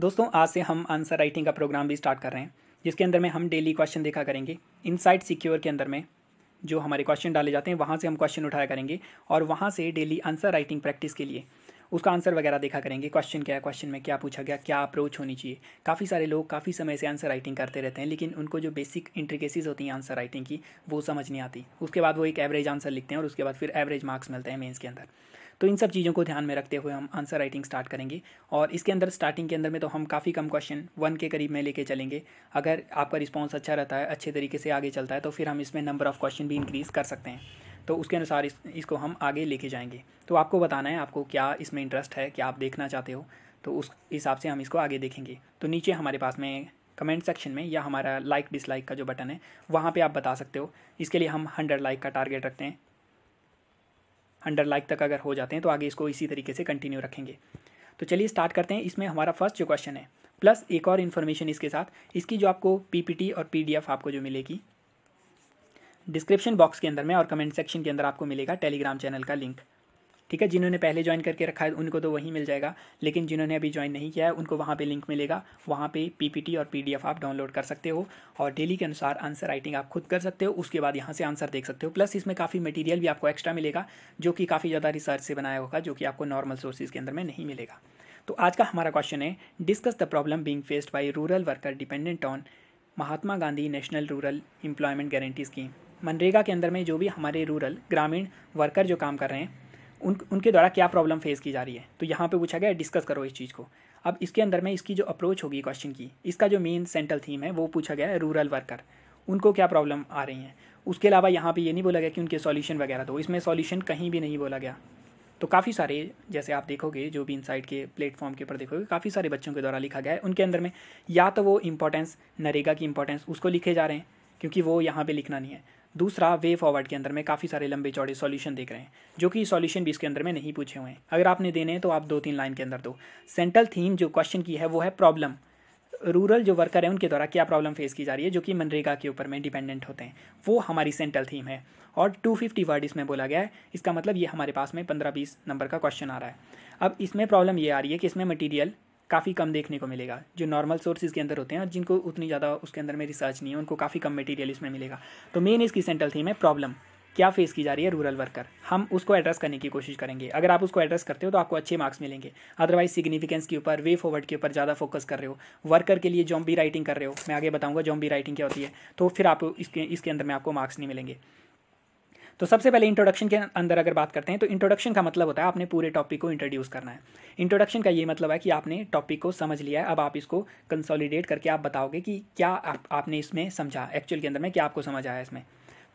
दोस्तों आज से हम आंसर राइटिंग का प्रोग्राम भी स्टार्ट कर रहे हैं जिसके अंदर में हम डेली क्वेश्चन देखा करेंगे इनसाइड सिक्योर के अंदर में जो हमारे क्वेश्चन डाले जाते हैं वहाँ से हम क्वेश्चन उठाया करेंगे और वहाँ से डेली आंसर राइटिंग प्रैक्टिस के लिए उसका आंसर वगैरह देखा करेंगे क्वेश्चन क्या है क्वेश्चन में क्या पूछा गया क्या अप्रोच होनी चाहिए काफ़ी सारे लोग काफ़ी समय से आंसर राइटिंग करते रहते हैं लेकिन उनको जो बेसिक इंट्रिकेसीज होती हैं आंसर राइटिंग की वो समझ नहीं आती उसके बाद वो एक एवरेज आंसर लिखते हैं और उसके बाद फिर एवरेज मार्क्स मिलते हैं मेन्स के अंदर तो इन सब चीज़ों को ध्यान में रखते हुए हम आंसर राइटिंग स्टार्ट करेंगे और इसके अंदर स्टार्टिंग के अंदर में तो हम काफ़ी कम क्वेश्चन वन के करीब में लेके चलेंगे अगर आपका रिस्पॉन्स अच्छा रहता है अच्छे तरीके से आगे चलता है तो फिर हम इसमें नंबर ऑफ़ क्वेश्चन भी इंक्रीज़ कर सकते हैं तो उसके अनुसार इस, इसको हम आगे लेके जाएंगे तो आपको बताना है आपको क्या इसमें इंटरेस्ट है क्या आप देखना चाहते हो तो उस हिसाब से हम इसको आगे देखेंगे तो नीचे हमारे पास में कमेंट सेक्शन में या हमारा लाइक डिसलाइक का जो बटन है वहाँ पे आप बता सकते हो इसके लिए हम हंड्रेड लाइक का टारगेट रखते हैं अंडर लाइक तक अगर हो जाते हैं तो आगे इसको इसी तरीके से कंटिन्यू रखेंगे तो चलिए स्टार्ट करते हैं इसमें हमारा फर्स्ट जो क्वेश्चन है प्लस एक और इन्फॉर्मेशन इसके साथ इसकी जो आपको पीपीटी और पीडीएफ आपको जो मिलेगी डिस्क्रिप्शन बॉक्स के अंदर में और कमेंट सेक्शन के अंदर आपको मिलेगा टेलीग्राम चैनल का लिंक ठीक है जिन्होंने पहले ज्वाइन करके रखा है उनको तो वही मिल जाएगा लेकिन जिन्होंने अभी ज्वाइन नहीं किया है उनको वहाँ पे लिंक मिलेगा वहाँ पे पीपीटी और पीडीएफ आप डाउनलोड कर सकते हो और डेली के अनुसार आंसर राइटिंग आप खुद कर सकते हो उसके बाद यहाँ से आंसर देख सकते हो प्लस इसमें काफ़ी मटीरियल भी आपको एक्स्ट्रा मिलेगा जो कि काफ़ी ज़्यादा रिसर्च से बनाया होगा जो कि आपको नॉर्मल सोर्सेज के अंदर में नहीं मिलेगा तो आज का हमारा क्वेश्चन है discuss the problem being faced by rural worker dependent on Mahatma Gandhi national rural employment guarantee scheme मनरेगा के अंदर में जो भी हमारे रूरल ग्रामीण वर्कर जो काम कर रहे हैं उन उनके द्वारा क्या प्रॉब्लम फेस की जा रही है तो यहाँ पे पूछा गया डिस्कस करो इस चीज़ को अब इसके अंदर में इसकी जो अप्रोच होगी क्वेश्चन की इसका जो मेन सेंट्रल थीम है वो पूछा गया है रूरल वर्कर उनको क्या प्रॉब्लम आ रही हैं उसके अलावा यहाँ पे ये नहीं बोला गया कि उनके सॉल्यूशन वगैरह तो इसमें सॉल्यूशन कहीं भी नहीं बोला गया तो काफ़ी सारे जैसे आप देखोगे जो भी इनसाइट के प्लेटफॉर्म के ऊपर देखोगे काफ़ी सारे बच्चों के द्वारा लिखा गया है उनके अंदर में या तो वो इंपॉर्टेंस नरेगा की इंपॉर्टेंस उसको लिखे जा रहे हैं क्योंकि वो यहाँ पे लिखना नहीं है दूसरा वे फॉरवर्ड के अंदर में काफ़ी सारे लंबे चौड़े सॉल्यूशन देख रहे हैं जो कि सॉल्यूशन भी इसके अंदर में नहीं पूछे हुए हैं अगर आपने देने हैं तो आप दो तीन लाइन के अंदर दो सेंट्रल थीम जो क्वेश्चन की है वो है प्रॉब्लम रूरल जो वर्कर हैं उनके द्वारा क्या प्रॉब्लम फेस की जा रही है जो कि मनरेगा के ऊपर में डिपेंडेंट होते हैं वो हमारी सेंट्रल थीम है और 250 वर्ड इसमें बोला गया है इसका मतलब ये हमारे पास में 15-20 नंबर का क्वेश्चन आ रहा है अब इसमें प्रॉब्लम ये आ रही है कि इसमें मटेरियल काफ़ी कम देखने को मिलेगा जो नॉर्मल सोर्सेज के अंदर होते हैं जिनको उतनी ज़्यादा उसके अंदर में रिसर्च नहीं है उनको काफ़ी कम मटेरियल इसमें मिलेगा तो मेन इसकी सेंट्रल थीम है प्रॉब्लम क्या फेस की जा रही है रूरल वर्कर हम उसको एड्रेस करने की कोशिश करेंगे अगर आप उसको एड्रेस करते हो तो आपको अच्छे मार्क्स मिलेंगे अदरवाइज सिग्निफिकेंस के ऊपर वे फॉरवर्ड के ऊपर ज़्यादा फोकस कर रहे हो वर्कर के लिए जॉम्बी राइटिंग कर रहे हो मैं आगे बताऊँगा जॉम्बी राइटिंग क्या होती है तो फिर आप इसके इसके अंदर में आपको मार्क्स नहीं मिलेंगे तो सबसे पहले इंट्रोडक्शन के अंदर अगर बात करते हैं तो इंट्रोडक्शन का मतलब होता है आपने पूरे टॉपिक को इंट्रोड्यूस करना है इंट्रोडक्शन का ये मतलब है कि आपने टॉपिक को समझ लिया है अब आप इसको कंसोलिडेट करके आप बताओगे कि क्या आप, आपने इसमें समझा एक्चुअल के अंदर में क्या आपको समझ आया इसमें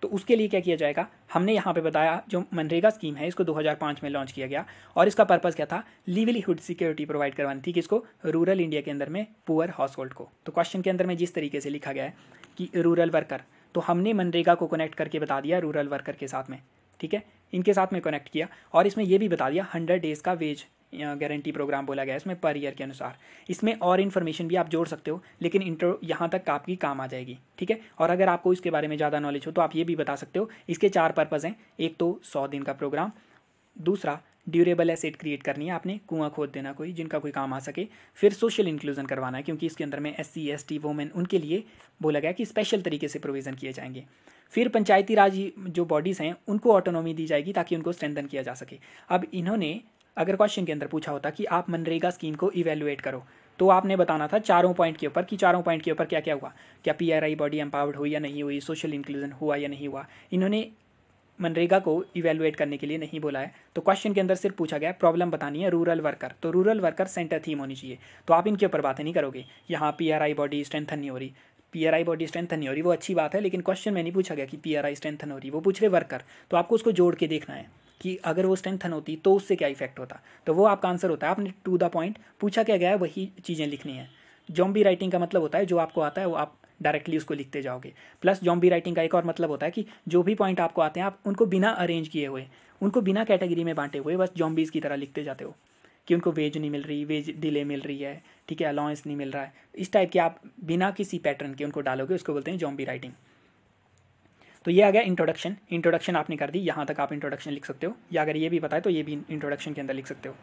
तो उसके लिए क्या किया जाएगा हमने यहाँ पे बताया जो मनरेगा स्कीम है इसको 2005 में लॉन्च किया गया और इसका पर्पज़ क्या था लिवलीहुड सिक्योरिटी प्रोवाइड करवानी थी किसको रूरल इंडिया के अंदर में पुअर हाउस होल्ड को तो क्वेश्चन के अंदर में जिस तरीके से लिखा गया है कि रूरल वर्कर तो हमने मनरेगा को कनेक्ट करके बता दिया रूरल वर्कर के साथ में ठीक है इनके साथ में कनेक्ट किया और इसमें यह भी बता दिया हंड्रेड डेज़ का वेज गारंटी प्रोग्राम बोला गया इसमें पर ईयर के अनुसार इसमें और इन्फॉर्मेशन भी आप जोड़ सकते हो लेकिन इंटर यहाँ तक आपकी काम आ जाएगी ठीक है और अगर आपको इसके बारे में ज़्यादा नॉलेज हो तो आप ये भी बता सकते हो इसके चार पर्पज़ हैं एक तो सौ दिन का प्रोग्राम दूसरा ड्यूरेबल एसेट क्रिएट करनी है आपने कुआं खोद देना कोई जिनका कोई काम आ सके फिर सोशल इंक्लूजन करवाना है क्योंकि इसके अंदर में S C S T women उनके लिए बोला गया कि स्पेशल तरीके से प्रोविज़न किए जाएंगे फिर पंचायती राज जो बॉडीज़ हैं उनको ऑटोनॉमी दी जाएगी ताकि उनको स्ट्रेंथन किया जा सके अब इन्होंने अगर क्वेश्चन के अंदर पूछा होता कि आप मनरेगा स्कीम को इवेलुएट करो तो आपने बताना था चारों पॉइंट के ऊपर कि चारों पॉइंट के ऊपर क्या क्या हुआ क्या पीआरआई बॉडी एम्पावर्ड हुई या नहीं हुई सोशल इंक्लूजन हुआ या नहीं हुआ इन्होंने मनरेगा को इवेलुएट करने के लिए नहीं बोला है तो क्वेश्चन के अंदर सिर्फ पूछा गया प्रॉब्लम बतानी है रूरल वर्कर तो रूरल वर्कर सेंटर थीम होनी चाहिए तो आप इनके ऊपर बातें नहीं करोगे यहाँ P R I body strengthen नहीं हो रही P R I body strengthen नहीं हो रही वो अच्छी बात है लेकिन क्वेश्चन में नहीं पूछा गया कि पी आर आई स्ट्रेंथन हो रही वो पूछ रहे वर्कर तो आपको उसको जोड़ के देखना है कि अगर वो स्ट्रेंथन होती तो उससे क्या इफेक्ट होता तो वो आपका आंसर होता है आपने टू द पॉइंट पूछा क्या गया है वही चीज़ें लिखनी है जॉम्बी राइटिंग का मतलब होता है जो आपको आता है वो आप डायरेक्टली उसको लिखते जाओगे प्लस जॉम्बी राइटिंग का एक और मतलब होता है कि जो भी पॉइंट आपको आते हैं आप उनको बिना अरेंज किए हुए उनको बिना कैटेगरी में बांटे हुए बस जॉम्बीज की तरह लिखते जाते हो कि उनको वेज नहीं मिल रही वेज डिले मिल रही है ठीक है अलाउंस नहीं मिल रहा है इस टाइप के आप बिना किसी पैटर्न के उनको डालोगे उसको बोलते हैं जॉम्बी राइटिंग तो ये आ गया इंट्रोडक्शन इंट्रोडक्शन आपने कर दी यहाँ तक आप इंट्रोडक्शन लिख सकते हो या अगर ये भी बताए तो ये भी इंट्रोडक्शन के अंदर लिख सकते हो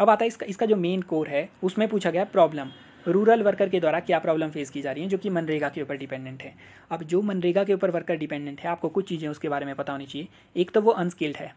अब आता है इसका इसका जो मेन कोर है उसमें पूछा गया प्रॉब्लम रूरल वर्कर के द्वारा क्या प्रॉब्लम फेस की जा रही है जो कि मनरेगा के ऊपर डिपेंडेंट है अब जो मनरेगा के ऊपर वर्कर डिपेंडेंट है आपको कुछ चीज़ें उसके बारे में पता होनी चाहिए एक तो वो अनस्किल्ड है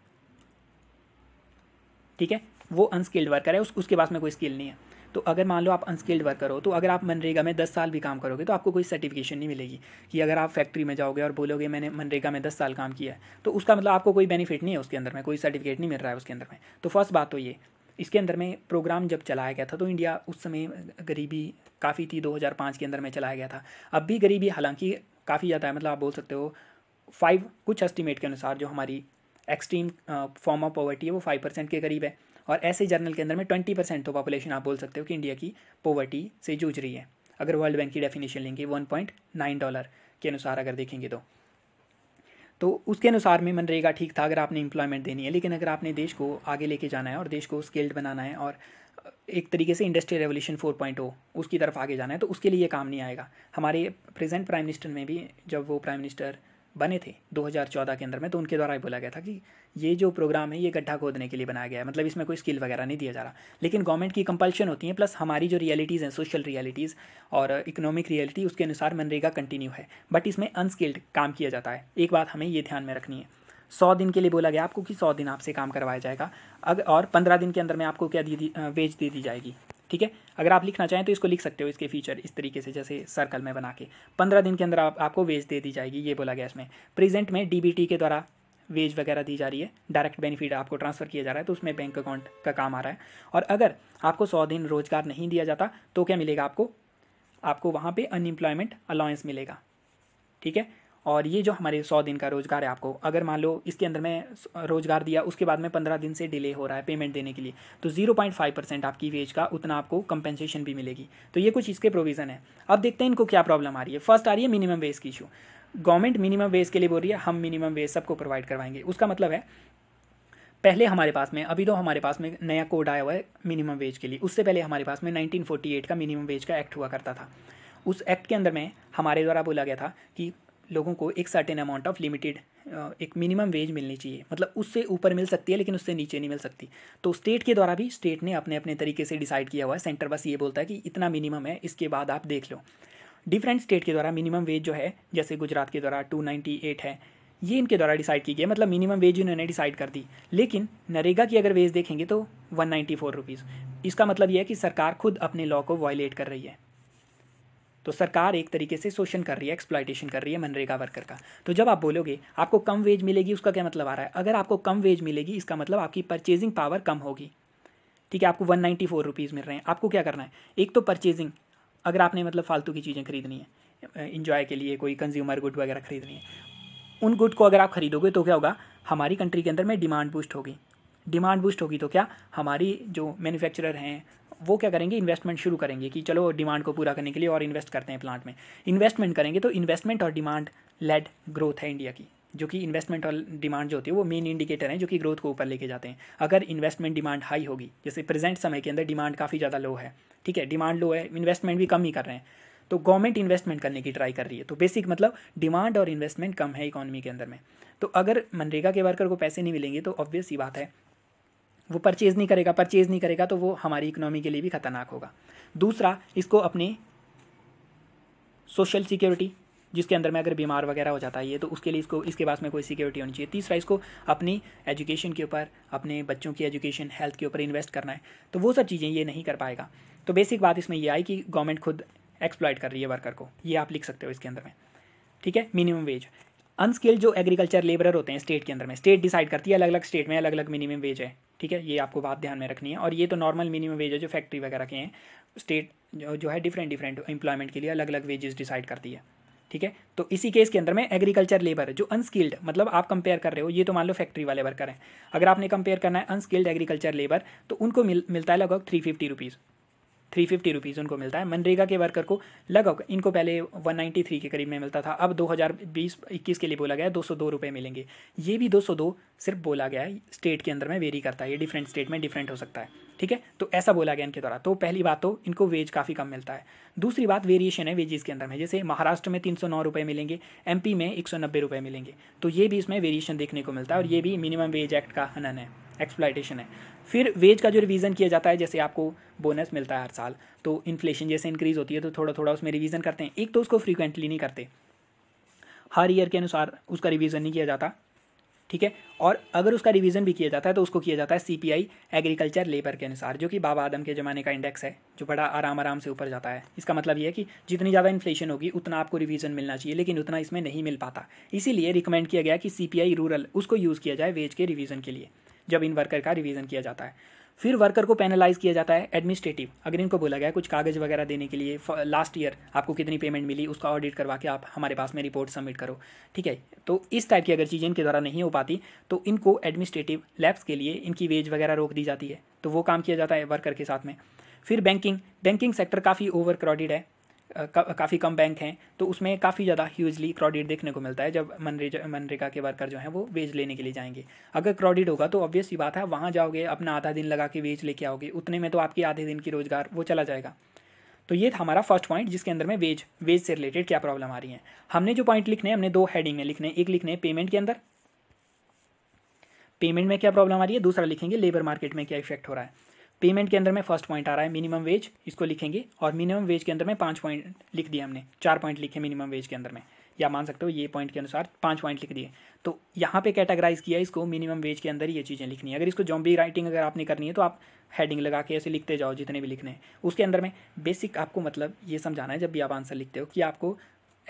ठीक है वो अनस्किल्ड वर्कर है उस, उसके पास में कोई स्किल नहीं है तो अगर मान लो आप अनस्किल्ड वर्कर हो तो अगर आप मनरेगा में दस साल भी काम करोगे तो आपको कोई सर्टिफिकेशन नहीं मिलेगी कि अगर आप फैक्ट्री में जाओगे और बोलोगे मैंने मनरेगा में दस साल काम किया है तो उसका मतलब आपको कोई बेनिफिट नहीं है उसके अंदर में कोई सर्टिफिकेट नहीं मिल रहा है उसके अंदर में तो फर्स्ट बात तो ये इसके अंदर में प्रोग्राम जब चलाया गया था तो इंडिया उस समय गरीबी काफ़ी थी 2005 के अंदर में चलाया गया था अब भी गरीबी हालांकि काफ़ी ज़्यादा है मतलब आप बोल सकते हो फाइव कुछ एस्टिमेट के अनुसार जो हमारी एक्सट्रीम फॉर्म ऑफ पॉवर्टी है वो फाइव परसेंट के करीब है और ऐसे जर्नल के अंदर में ट्वेंटी परसेंट तो पॉपुलेशन आप बोल सकते हो कि इंडिया की पॉवर्टी से जूझ रही है अगर वर्ल्ड बैंक की डेफिनेशन लेंगे वन पॉइंट नाइन डॉलर के अनुसार अगर देखेंगे तो तो उसके अनुसार में मनरेगा ठीक था अगर आपने इम्प्लॉयमेंट देनी है लेकिन अगर आपने देश को आगे लेके जाना है और देश को स्किल्ड बनाना है और एक तरीके से इंडस्ट्रियल रेवोल्यूशन 4.0 उसकी तरफ आगे जाना है तो उसके लिए काम नहीं आएगा हमारे प्रेजेंट प्राइम मिनिस्टर में भी जब वो प्राइम मिनिस्टर बने थे 2014 के अंदर में तो उनके द्वारा ही बोला गया था कि ये जो प्रोग्राम है ये गड्ढा खोदने के लिए बनाया गया है मतलब इसमें कोई स्किल वगैरह नहीं दिया जा रहा लेकिन गवर्नमेंट की कंपल्शन होती है प्लस हमारी जो रियलिटीज़ हैं सोशल रियलिटीज़ और इकोनॉमिक रियलिटी उसके अनुसार मनरेगा कंटिन्यू है बट इसमें अनस्किल्ड काम किया जाता है एक बात हमें ये ध्यान में रखनी है सौ दिन के लिए बोला गया आपको कि सौ दिन आपसे काम करवाया जाएगा अगर और पंद्रह दिन के अंदर में आपको क्या दी, दी वेज दे दी जाएगी ठीक है अगर आप लिखना चाहें तो इसको लिख सकते हो इसके फीचर इस तरीके से जैसे सर्कल में बना के पंद्रह दिन के अंदर आप, आपको वेज दे दी जाएगी ये बोला गया इसमें प्रेजेंट में डी के द्वारा वेज वगैरह दी जा रही है डायरेक्ट बेनिफिट आपको ट्रांसफ़र किया जा रहा है तो उसमें बैंक अकाउंट का काम आ रहा है और अगर आपको सौ दिन रोज़गार नहीं दिया जाता तो क्या मिलेगा आपको आपको वहाँ पे अनएम्प्लॉयमेंट अलाउंस मिलेगा ठीक है और ये जो हमारे सौ दिन का रोज़गार है आपको अगर मान लो इसके अंदर में रोज़गार दिया उसके बाद में पंद्रह दिन से डिले हो रहा है पेमेंट देने के लिए तो जीरो पॉइंट फाइव परसेंट आपकी वेज का उतना आपको कंपेंसेशन भी मिलेगी तो ये कुछ इसके प्रोविज़न है अब देखते हैं इनको क्या प्रॉब्लम आ रही है फर्स्ट आ रही है मिनिमम वेज की इशू गवर्नमेंट मिनिमम वेज के लिए बोल रही है हम मिनिमम वेज सबको प्रोवाइड करवाएंगे उसका मतलब है पहले हमारे पास में अभी तो हमारे पास में नया कोड आया हुआ है मिनिमम वेज के लिए उससे पहले हमारे पास में 1948 का मिनिमम वेज का एक्ट हुआ करता था उस एक्ट के अंदर में हमारे द्वारा बोला गया था कि लोगों को एक सर्टेन अमाउंट ऑफ लिमिटेड एक मिनिमम वेज मिलनी चाहिए मतलब उससे ऊपर मिल सकती है लेकिन उससे नीचे नहीं मिल सकती तो स्टेट के द्वारा भी स्टेट ने अपने अपने तरीके से डिसाइड किया हुआ है सेंटर बस ये बोलता है कि इतना मिनिमम है इसके बाद आप देख लो डिफरेंट स्टेट के द्वारा मिनिमम वेज जो है जैसे गुजरात के द्वारा टू नाइन्टी एट है ये इनके द्वारा डिसाइड की गई मतलब मिनिमम वेज इन्होंने डिसाइड कर दी लेकिन नरेगा की अगर वेज देखेंगे तो वन नाइन्टी फोर रुपीज़ इसका मतलब यह है कि सरकार खुद अपने लॉ को वायलेट कर रही है तो सरकार एक तरीके से शोषण कर रही है एक्सप्लाइटेशन कर रही है मनरेगा वर्कर का तो जब आप बोलोगे आपको कम वेज मिलेगी उसका क्या मतलब आ रहा है अगर आपको कम वेज मिलेगी इसका मतलब आपकी परचेजिंग पावर कम होगी ठीक है आपको वन नाइन्टी फोर रुपीज़ मिल रहे हैं आपको क्या करना है एक तो परचेजिंग अगर आपने मतलब फालतू की चीज़ें खरीदनी है इन्जॉय के लिए कोई कंज्यूमर गुड वगैरह खरीदनी है उन गुड को अगर आप खरीदोगे तो क्या होगा हमारी कंट्री के अंदर में डिमांड बूस्ट होगी डिमांड बूस्ट होगी तो क्या हमारी जो मैन्युफैक्चरर हैं वो क्या करेंगे इन्वेस्टमेंट शुरू करेंगे कि चलो डिमांड को पूरा करने के लिए और इन्वेस्ट करते हैं प्लांट में इन्वेस्टमेंट करेंगे तो इन्वेस्टमेंट और डिमांड लेड ग्रोथ है इंडिया की जो कि इन्वेस्टमेंट और डिमांड जो होती है वो मेन इंडिकेटर हैं जो कि ग्रोथ को ऊपर लेके जाते हैं अगर इन्वेस्टमेंट डिमांड हाई होगी जैसे प्रेजेंट समय के अंदर डिमांड काफ़ी ज़्यादा लो है ठीक है डिमांड लो है इन्वेस्टमेंट भी कम ही कर रहे हैं तो गवर्नमेंट इन्वेस्टमेंट करने की ट्राई कर रही है तो बेसिक मतलब डिमांड और इन्वेस्टमेंट कम है इकोनॉमी के अंदर में तो अगर मनरेगा के वर्कर को पैसे नहीं मिलेंगे तो ऑब्वियस ही बात है वो परचेज़ नहीं करेगा परचेज़ नहीं करेगा तो वो हमारी इकनॉमी के लिए भी ख़तरनाक होगा दूसरा इसको अपने सोशल सिक्योरिटी जिसके अंदर में अगर बीमार वगैरह हो जाता है ये तो उसके लिए इसको इसके पास में कोई सिक्योरिटी होनी चाहिए तीसरा इसको अपनी एजुकेशन के ऊपर अपने बच्चों की एजुकेशन हेल्थ के ऊपर इन्वेस्ट करना है तो वो सब चीज़ें ये नहीं कर पाएगा तो बेसिक बात इसमें यह आई कि गवर्नमेंट खुद एक्सप्लॉयट कर रही है वर्कर को ये आप लिख सकते हो इसके अंदर में ठीक है मिनिमम वेज अनस्किल्ड जो एग्रीकल्चर लेबरर होते हैं स्टेट के अंदर में स्टेट डिसाइड करती है अलग अलग स्टेट में अलग अलग मिनिमम वेज है ठीक है ये आपको बात ध्यान में रखनी है और ये तो नॉर्मल मिनिमम वेज है जो फैक्ट्री वगैरह के हैं स्टेट जो, जो है डिफरेंट डिफरेंट एम्प्लॉयमेंट के लिए अलग अलग वेजेस डिसाइड करती है ठीक है तो इसी केस के अंदर में एग्रीकल्चर लेबर जो अनस्किल्ड मतलब आप कंपेयर कर रहे हो ये तो मान लो फैक्ट्री वाले वर्कर हैं अगर आपने कंपेयर करना है अनस्किल्ड एग्रीकल्चर लेबर तो उनको मिल, मिलता है लगभग three fifty rupees three fifty rupees उनको मिलता है मनरेगा के वर्कर को लगभग इनको पहले वन नाइन्टी थ्री के करीब में मिलता था अब दो हज़ार बीस इक्कीस के लिए बोला गया है दो सौ दो रुपये मिलेंगे ये भी दो सौ दो सिर्फ बोला गया है स्टेट के अंदर में वेरी करता है ये डिफरेंट स्टेट में डिफरेंट हो सकता है ठीक है तो ऐसा बोला गया इनके द्वारा तो पहली बात तो इनको वेज काफ़ी कम मिलता है दूसरी बात वेरिएशन है वेजेस के अंदर में जैसे महाराष्ट्र में तीन सौ नौ रुपये मिलेंगे एम में एक सौ नब्बे रुपये मिलेंगे तो ये भी इसमें वेरिएशन देखने को मिलता है और ये भी मिनिमम वेज एक्ट का हनन है एक्सप्लाइटेशन है फिर वेज का जो रिवीजन किया जाता है जैसे आपको बोनस मिलता है हर साल तो इन्फ्लेशन जैसे इंक्रीज़ होती है तो थोड़ा थोड़ा उसमें रिवीजन करते हैं एक तो उसको फ्रीक्वेंटली नहीं करते हर ईयर के अनुसार उसका रिवीजन नहीं किया जाता ठीक है और अगर उसका रिवीजन भी किया जाता है तो उसको किया जाता है सीपीआई एग्रीकल्चर लेबर के अनुसार जो कि बाबा आदम के ज़माने का इंडेक्स है जो बड़ा आराम आराम से ऊपर जाता है इसका मतलब यह है कि जितनी ज़्यादा इन्फ्लेशन होगी उतना आपको रिवीजन मिलना चाहिए लेकिन उतना इसमें नहीं मिल पाता इसीलिए रिकमेंड किया गया कि सी रूरल उसको यूज़ किया जाए वेज के रिवीजन के लिए जब इन वर्कर का रिवीजन किया जाता है फिर वर्कर को पेनलाइज किया जाता है एडमिनिस्ट्रेटिव अगर इनको बोला गया कुछ कागज़ वगैरह देने के लिए लास्ट ईयर आपको कितनी पेमेंट मिली उसका ऑडिट करवा के आप हमारे पास में रिपोर्ट सबमिट करो ठीक है तो इस टाइप की अगर चीज़ें इनके द्वारा नहीं हो पाती तो इनको एडमिनिस्ट्रेटिव लैब्स के लिए इनकी वेज वगैरह रोक दी जाती है तो वो काम किया जाता है वर्कर के साथ में फिर बैंकिंग बैंकिंग सेक्टर काफ़ी ओवर क्राउडेड है का, काफ़ी कम बैंक हैं तो उसमें काफ़ी ज़्यादा ह्यूजली क्रॉडिड देखने को मिलता है जब मनरेगा मनरेगा के वर्कर जो हैं वो वेज लेने के लिए जाएंगे अगर क्रॉडिड होगा तो ऑब्वियस ये बात है वहाँ जाओगे अपना आधा दिन लगा के वेज लेके आओगे उतने में तो आपकी आधे दिन की रोज़गार वो चला जाएगा तो ये था हमारा फर्स्ट पॉइंट जिसके अंदर में वेज वेज से रिलेटेड क्या प्रॉब्लम आ रही है हमने जो पॉइंट लिखने हमने दो हेडिंग में लिखने एक लिखने पेमेंट के अंदर पेमेंट में क्या प्रॉब्लम आ रही है दूसरा लिखेंगे लेबर मार्केट में क्या इफेक्ट हो रहा है पेमेंट के अंदर में फर्स्ट पॉइंट आ रहा है मिनिमम वेज इसको लिखेंगे और मिनिमम वेज के अंदर में पाँच पॉइंट लिख दिया हमने चार पॉइंट लिखे मिनिमम वेज के अंदर में या मान सकते हो ये पॉइंट के अनुसार पाँच पॉइंट लिख दिए तो यहाँ पे कैटेगराइज किया इसको मिनिमम वेज के अंदर ये चीज़ें लिखनी है अगर इसको जॉम्बी राइटिंग अगर आपने करनी है तो आप हेडिंग लगा के ऐसे लिखते जाओ जितने भी लिखने हैं उसके अंदर में बेसिक आपको मतलब ये समझाना है जब भी आप आंसर लिखते हो कि आपको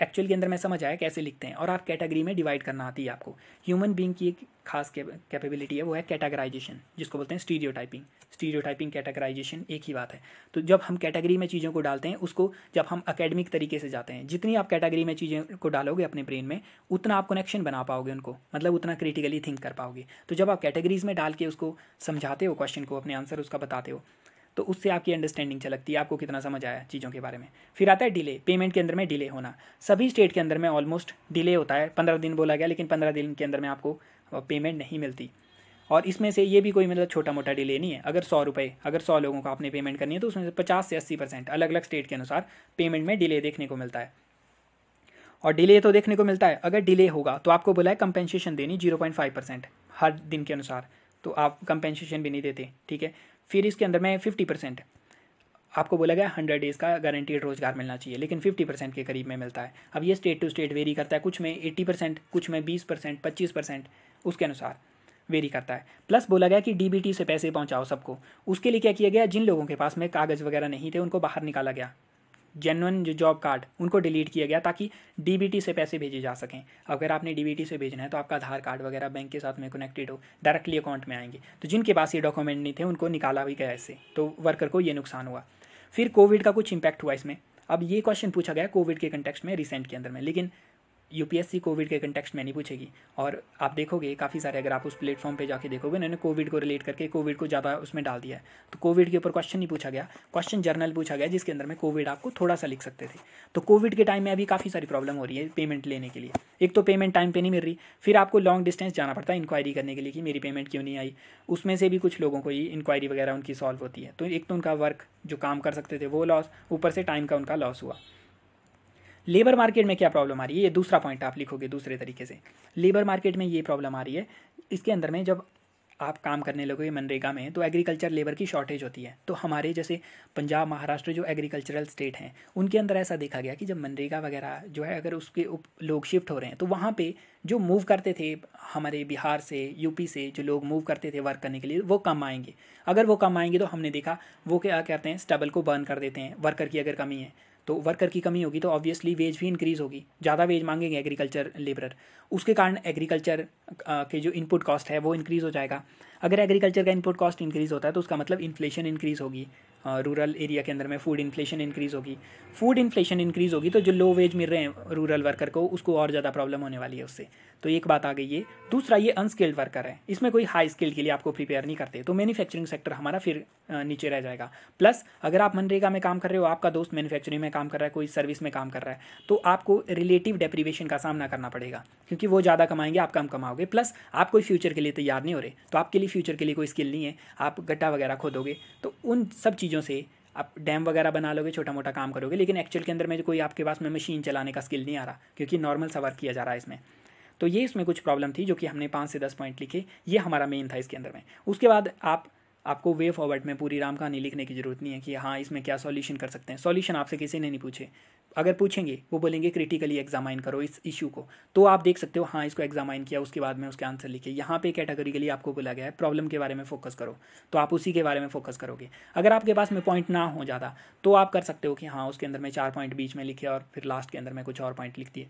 एक्चुअल के अंदर मैं समझ आया कैसे लिखते हैं और आप कैटेगरी में डिवाइड करना आती है आपको ह्यूमन बींग की एक खास कैपेबिलिटी है वो है कैटेगराइजेशन जिसको बोलते हैं stereotyping stereotyping categorisation एक ही बात है तो जब हम कैटेगरी में चीज़ों को डालते हैं उसको जब हम अकेडमिक तरीके से जाते हैं जितनी आप कैटेगरी में चीज़ों को डालोगे अपने ब्रेन में उतना आप कनेक्शन बना पाओगे उनको मतलब उतना क्रिटिकली थिंक कर पाओगे तो जब आप कैटेगरीज में डाल के उसको समझाते हो क्वेश्चन को अपने आंसर उसका बताते हो तो उससे आपकी अंडरस्टैंडिंग चलती है आपको कितना समझ आया चीज़ों के बारे में फिर आता है डिले पेमेंट के अंदर में डिले होना सभी स्टेट के अंदर में ऑलमोस्ट डिले होता है पंद्रह दिन बोला गया लेकिन पंद्रह दिन के अंदर में आपको पेमेंट नहीं मिलती और इसमें से ये भी कोई मतलब छोटा मोटा डिले नहीं है अगर सौ रुपये अगर सौ लोगों को आपने पेमेंट करनी है तो उसमें से पचास से अस्सी परसेंट अलग अलग स्टेट के अनुसार पेमेंट में डिले देखने को मिलता है और डिले तो देखने को मिलता है अगर डिले होगा तो आपको बोला है कंपेंसेशन देनी जीरो पॉइंट फाइव परसेंट हर दिन के अनुसार तो आप कंपेंसेशन भी नहीं देते ठीक है फिर इसके अंदर में फिफ्टी परसेंट आपको बोला गया हंड्रेड डेज़ का गारंटीड रोजगार मिलना चाहिए लेकिन फिफ्टी परसेंट के करीब में मिलता है अब ये स्टेट टू स्टेट वेरी करता है कुछ में एट्टी परसेंट कुछ में बीस परसेंट पच्चीस परसेंट उसके अनुसार वेरी करता है प्लस बोला गया कि डीबीटी से पैसे पहुंचाओ सबको उसके लिए क्या किया गया जिन लोगों के पास में कागज़ वगैरह नहीं थे उनको बाहर निकाला गया जेनवन जो जॉब कार्ड उनको डिलीट किया गया ताकि डीबीटी से पैसे भेजे जा सकें अगर आपने डीबीटी से भेजना है तो आपका आधार कार्ड वगैरह बैंक के साथ में कनेक्टेड हो डायरेक्टली अकाउंट में आएंगे तो जिनके पास ये डॉक्यूमेंट नहीं थे उनको निकाला भी गया इससे तो वर्कर को ये नुकसान हुआ फिर कोविड का कुछ इंपैक्ट हुआ इसमें अब ये क्वेश्चन पूछा गया कोविड के कंटेक्स में रिसेंट के अंदर में लेकिन यूपीएससी कोविड के कंटेक्सट में नहीं पूछेगी और आप देखोगे काफ़ी सारे अगर आप उस प्लेटफॉर्म पे जाके देखोगे उन्होंने कोविड को रिलेट करके कोविड को ज़्यादा उसमें डाल दिया है तो कोविड के ऊपर क्वेश्चन नहीं पूछा गया क्वेश्चन जर्नल पूछा गया जिसके अंदर में कोविड आपको थोड़ा सा लिख सकते थे तो कोविड के टाइम में अभी काफ़ी सारी प्रॉब्लम हो रही है पेमेंट लेने के लिए एक तो पेमेंट टाइम पर नहीं मिल रही फिर आपको लॉन्ग डिस्टेंस जाना पड़ता है इंक्वायरी करने के लिए कि मेरी पेमेंट क्यों नहीं आई उसमें से भी कुछ लोगों को ही इंक्वायरी वगैरह उनकी सॉल्व होती है तो एक तो उनका वर्क जो काम कर सकते थे वो लॉस ऊपर से टाइम का उनका लॉस हुआ लेबर मार्केट में क्या प्रॉब्लम आ रही है ये दूसरा पॉइंट आप लिखोगे दूसरे तरीके से लेबर मार्केट में ये प्रॉब्लम आ रही है इसके अंदर में जब आप काम करने लगोगे मनरेगा में तो एग्रीकल्चर लेबर की शॉर्टेज होती है तो हमारे जैसे पंजाब महाराष्ट्र जो एग्रीकल्चरल स्टेट हैं उनके अंदर ऐसा देखा गया कि जब मनरेगा वगैरह जो है अगर उसके उप लोग शिफ्ट हो रहे हैं तो वहाँ पे जो मूव करते थे हमारे बिहार से यूपी से जो लोग मूव करते थे वर्क करने के लिए वो कम आएंगे अगर वो कम आएंगे तो हमने देखा वो क्या करते हैं स्टबल को बर्न कर देते हैं वर्कर की अगर कमी है तो वर्कर की कमी होगी तो ऑब्वियसली वेज भी इंक्रीज़ होगी ज़्यादा वेज मांगेंगे एग्रीकल्चर लेबरर उसके कारण एग्रीकल्चर के जो इनपुट कॉस्ट है वो इंक्रीज़ हो जाएगा अगर एग्रीकल्चर का इनपुट कॉस्ट इंक्रीज़ होता है तो उसका मतलब इन्फ्लेशन इंक्रीज़ होगी रूरल एरिया के अंदर में फूड इन्फ्लेशन इंक्रीज़ होगी फूड इन्फ्लेशन इंक्रीज़ होगी तो जो लो वेज मिल रहे हैं रूरल वर्कर को उसको और ज़्यादा प्रॉब्लम होने वाली है उससे तो एक बात आ गई है दूसरा ये अनस्किल्ड वर्कर है इसमें कोई हाई स्किल के लिए आपको प्रिपेयर नहीं करते तो मैन्युफैक्चरिंग सेक्टर हमारा फिर नीचे रह जाएगा प्लस अगर आप मनरेगा में काम कर रहे हो आपका दोस्त मैन्युफैक्चरिंग में काम कर रहा है कोई सर्विस में काम कर रहा है तो आपको रिलेटिव डेप्रीवेशन का सामना करना पड़ेगा क्योंकि वो ज़्यादा कमाएंगे आप कम कमाओगे प्लस आप कोई फ्यूचर के लिए तैयार नहीं हो रहे तो आपके लिए फ्यूचर के लिए कोई स्किल नहीं है आप गड्ढा वगैरह खोदोगे तो उन सब चीज़ों से आप डैम वगैरह बना लोगे छोटा मोटा काम करोगे लेकिन एक्चुअल के अंदर में कोई आपके पास में मशीन चलाने का स्किल नहीं आ रहा क्योंकि नॉर्मल सवार किया जा रहा है इसमें तो ये इसमें कुछ प्रॉब्लम थी जो कि हमने पाँच से दस पॉइंट लिखे ये हमारा मेन था इसके अंदर में उसके बाद आप आपको वे फॉरवर्ड में पूरी राम कहानी लिखने की जरूरत नहीं है कि हाँ इसमें क्या सॉल्यूशन कर सकते हैं सॉल्यूशन आपसे किसी ने नहीं पूछे अगर पूछेंगे वो बोलेंगे क्रिटिकली एग्जामाइन करो इस इशू को तो आप देख सकते हो हाँ इसको एग्जामाइन किया उसके बाद में उसके आंसर लिखे यहाँ पे लिए आपको बोला गया है प्रॉब्लम के बारे में फोकस करो तो आप उसी के बारे में फोकस करोगे अगर आपके पास में पॉइंट ना हो ज़्यादा तो आप कर सकते हो कि हाँ उसके अंदर में चार पॉइंट बीच में लिखे और फिर लास्ट के अंदर में कुछ और पॉइंट लिख दिए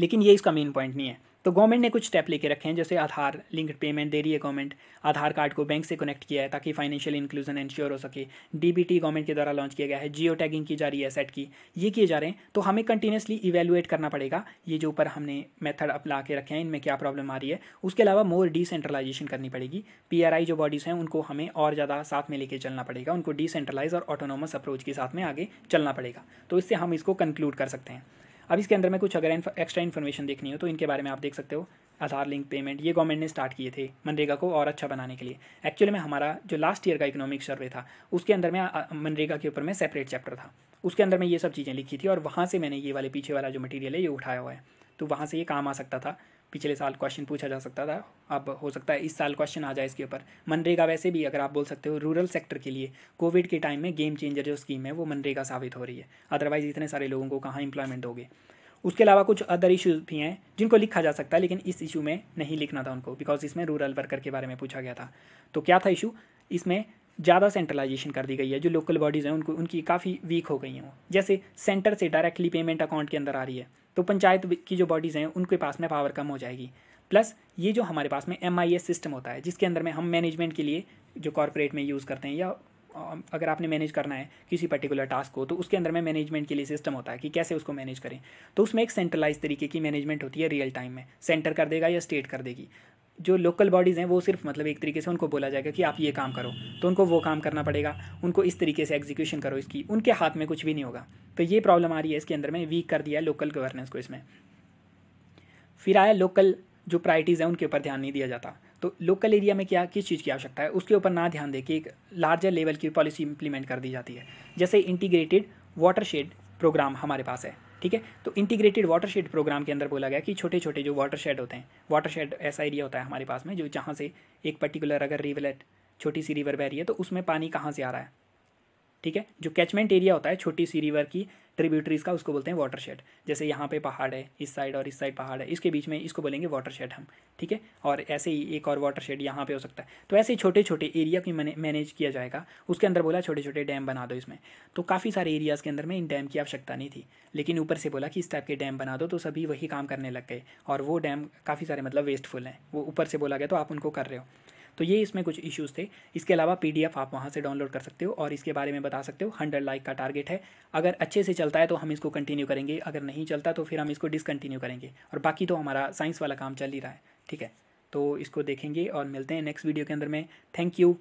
लेकिन ये इसका मेन पॉइंट नहीं है तो गवर्नमेंट ने कुछ स्टेप लेके रखे हैं जैसे आधार लिंक्ड पेमेंट दे रही है गवर्नमेंट आधार कार्ड को बैंक से कनेक्ट किया है ताकि फाइनेंशियल इंक्लूजन इंश्योर हो सके डीबीटी गवर्नमेंट के द्वारा लॉन्च किया गया है जियो टैगिंग की जा रही है सेट की ये किए जा रहे हैं तो हमें कंटिन्यूसली इवेलुएट करना पड़ेगा ये जो ऊपर हमने मेथड अपना के रखे हैं इनमें क्या प्रॉब्लम आ रही है उसके अलावा मोर डिसेंट्रलाइजेशन करनी पड़ेगी पी जो बॉडीज़ हैं उनको हमें और ज़्यादा साथ में लेके चलना पड़ेगा उनको डिसेंट्रलाइज और ऑटोनोमस अप्रोच के साथ में आगे चलना पड़ेगा तो इससे हम इसको कंक्लूड कर सकते हैं अब इसके अंदर में कुछ अगर एक्स्ट्रा इन्फॉर्मेशन देखनी हो तो इनके बारे में आप देख सकते हो आधार लिंक पेमेंट ये गवर्नमेंट ने स्टार्ट किए थे मनरेगा को और अच्छा बनाने के लिए एक्चुअली में हमारा जो लास्ट ईयर का इकोनॉमिक सर्वे था उसके अंदर में मनरेगा के ऊपर में सेपरेट चैप्टर था उसके अंदर में ये सब चीज़ें लिखी थी और वहाँ से मैंने ये वाले पीछे वाला जो मटेरियल है ये उठाया हुआ है तो वहाँ से ये काम आ सकता था पिछले साल क्वेश्चन पूछा जा सकता था अब हो सकता है इस साल क्वेश्चन आ जाए इसके ऊपर मनरेगा वैसे भी अगर आप बोल सकते हो रूरल सेक्टर के लिए कोविड के टाइम में गेम चेंजर जो स्कीम है वो मनरेगा साबित हो रही है अदरवाइज़ इतने सारे लोगों को कहाँ इंप्लॉयमेंट दोगे उसके अलावा कुछ अदर इशूज़ भी हैं जिनको लिखा जा सकता है लेकिन इस इशू में नहीं लिखना था उनको बिकॉज इसमें रूरल वर्कर के बारे में पूछा गया था तो क्या था इशू इसमें ज़्यादा सेंट्रलाइजेशन कर दी गई है जो लोकल बॉडीज़ हैं उनको उनकी काफ़ी वीक हो गई हैं जैसे सेंटर से डायरेक्टली पेमेंट अकाउंट के अंदर आ रही है तो पंचायत की जो बॉडीज़ हैं उनके पास में पावर कम हो जाएगी प्लस ये जो हमारे पास में एम सिस्टम होता है जिसके अंदर में हम मैनेजमेंट के लिए जो कॉरपोरेट में यूज़ करते हैं या अगर आपने मैनेज करना है किसी पर्टिकुलर टास्क को तो उसके अंदर में मैनेजमेंट के लिए सिस्टम होता है कि कैसे उसको मैनेज करें तो उसमें एक सेंट्रलाइज तरीके की मैनेजमेंट होती है रियल टाइम में सेंटर कर देगा या स्टेट कर देगी जो लोकल बॉडीज़ हैं वो सिर्फ मतलब एक तरीके से उनको बोला जाएगा कि आप ये काम करो तो उनको वो काम करना पड़ेगा उनको इस तरीके से एग्जीक्यूशन करो इसकी उनके हाथ में कुछ भी नहीं होगा तो ये प्रॉब्लम आ रही है इसके अंदर में वीक कर दिया लोकल गवर्नेंस को इसमें फिर आया लोकल जो प्रायरिटीज़ हैं उनके ऊपर ध्यान नहीं दिया जाता तो लोकल एरिया में क्या किस चीज़ की आवश्यकता है उसके ऊपर ना ध्यान दे के एक लार्जर लेवल की पॉलिसी इंप्लीमेंट कर दी जाती है जैसे इंटीग्रेटेड वाटर शेड प्रोग्राम हमारे पास है ठीक है तो इंटीग्रेटेड वाटरशेड प्रोग्राम के अंदर बोला गया कि छोटे छोटे जो वाटरशेड होते हैं वाटरशेड ऐसा एरिया होता है हमारे पास में जो जहाँ से एक पर्टिकुलर अगर रिवलेट छोटी सी रिवर बह रही है तो उसमें पानी कहाँ से आ रहा है ठीक है जो कैचमेंट एरिया होता है छोटी सी रिवर की ट्रिब्यूटरीज का उसको बोलते हैं वाटर शेड जैसे यहाँ पे पहाड़ है इस साइड और इस साइड पहाड़ है इसके बीच में इसको बोलेंगे वाटर शेड हम ठीक है और ऐसे ही एक और वाटर शेड यहाँ पे हो सकता है तो ऐसे ही छोटे छोटे एरिया की मैनेज किया जाएगा उसके अंदर बोला छोटे छोटे डैम बना दो इसमें तो काफ़ी सारे एरियाज़ के अंदर में इन डैम की आवश्यकता नहीं थी लेकिन ऊपर से बोला कि इस टाइप के डैम बना दो तो सभी वही काम करने लग गए और वो डैम काफ़ी सारे मतलब वेस्टफुल हैं वो ऊपर से बोला गया तो आप उनको कर रहे हो तो ये इसमें कुछ इश्यूज़ थे इसके अलावा पी आप वहाँ से डाउनलोड कर सकते हो और इसके बारे में बता सकते हो हंड्रेड लाइक का टारगेट है अगर अच्छे से चलता है तो हम इसको कंटिन्यू करेंगे अगर नहीं चलता तो फिर हम इसको डिसकंटिन्यू करेंगे और बाकी तो हमारा साइंस वाला काम चल ही रहा है ठीक है तो इसको देखेंगे और मिलते हैं नेक्स्ट वीडियो के अंदर में थैंक यू